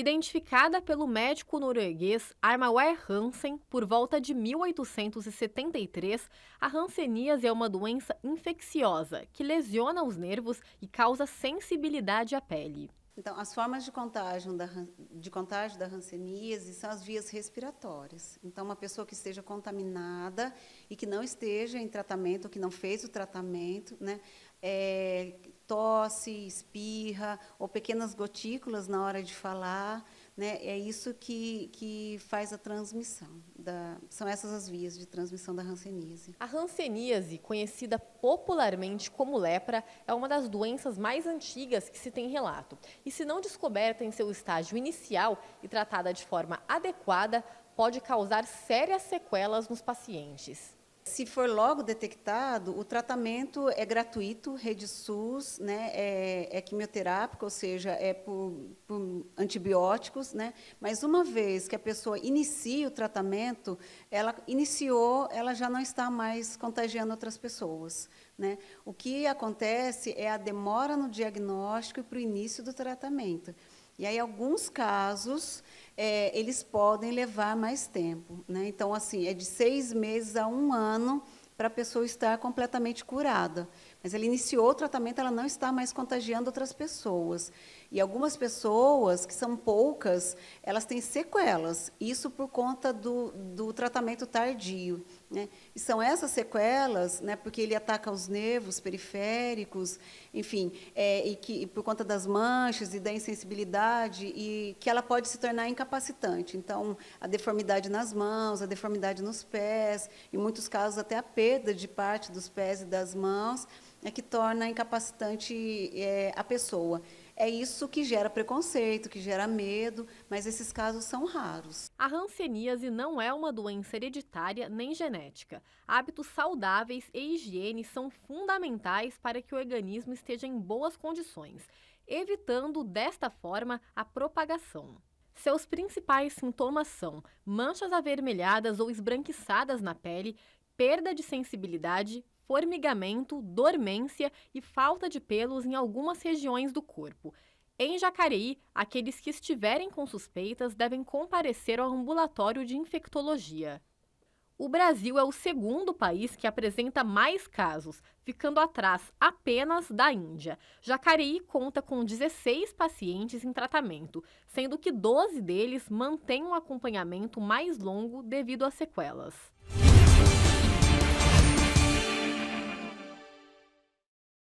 Identificada pelo médico norueguês Armauer Hansen por volta de 1873, a hanseníase é uma doença infecciosa que lesiona os nervos e causa sensibilidade à pele. Então, as formas de contágio da, de contágio da hanseníase são as vias respiratórias. Então, uma pessoa que esteja contaminada e que não esteja em tratamento, ou que não fez o tratamento, né, é, tosse, espirra, ou pequenas gotículas na hora de falar, né, é isso que, que faz a transmissão da, são essas as vias de transmissão da hanseníase. A hanseníase, conhecida popularmente como lepra, é uma das doenças mais antigas que se tem relato. E se não descoberta em seu estágio inicial e tratada de forma adequada, pode causar sérias sequelas nos pacientes. Se for logo detectado, o tratamento é gratuito, rede SUS, né, é, é quimioterápico, ou seja, é por, por, antibióticos, né, mas uma vez que a pessoa inicia o tratamento, ela iniciou, ela já não está mais contagiando outras pessoas. Né? O que acontece é a demora no diagnóstico e para o início do tratamento. E aí, alguns casos, é, eles podem levar mais tempo. Né? Então, assim, é de seis meses a um ano para a pessoa estar completamente curada. Mas ela iniciou o tratamento, ela não está mais contagiando outras pessoas. E algumas pessoas, que são poucas, elas têm sequelas, isso por conta do, do tratamento tardio. Né? E são essas sequelas, né, porque ele ataca os nervos periféricos, enfim, é, e que e por conta das manchas e da insensibilidade, e que ela pode se tornar incapacitante. Então, a deformidade nas mãos, a deformidade nos pés, em muitos casos até a perda de parte dos pés e das mãos é que torna incapacitante é, a pessoa. É isso que gera preconceito, que gera medo, mas esses casos são raros. A ranceníase não é uma doença hereditária nem genética. Hábitos saudáveis e higiene são fundamentais para que o organismo esteja em boas condições, evitando desta forma a propagação. Seus principais sintomas são manchas avermelhadas ou esbranquiçadas na pele, perda de sensibilidade, formigamento, dormência e falta de pelos em algumas regiões do corpo. Em Jacareí, aqueles que estiverem com suspeitas devem comparecer ao ambulatório de infectologia. O Brasil é o segundo país que apresenta mais casos, ficando atrás apenas da Índia. Jacareí conta com 16 pacientes em tratamento, sendo que 12 deles mantêm um acompanhamento mais longo devido às sequelas.